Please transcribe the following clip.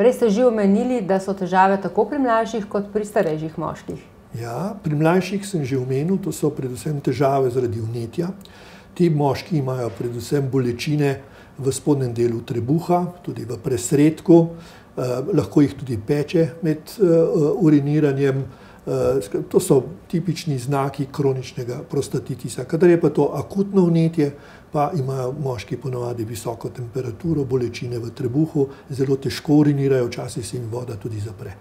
Prej ste že omenili, da so težave tako pri mlajših kot pri starejših moških. Ja, pri mlajših sem že omenil, da so predvsem težave zaradi unetja. Ti moški imajo predvsem bolečine v spodnjem delu trebuha, tudi v presredku, eh, lahko jih tudi peče med eh, uriniranjem. Eh, Eh, to so tipični znaki kroničnega prostatitisa. Kadar je pa to akutno vnetje, pa imajo moški ponovadi visoko temperaturo, bolečine v trebuhu, zelo težko urinirajo, včasih se jim voda tudi zapre.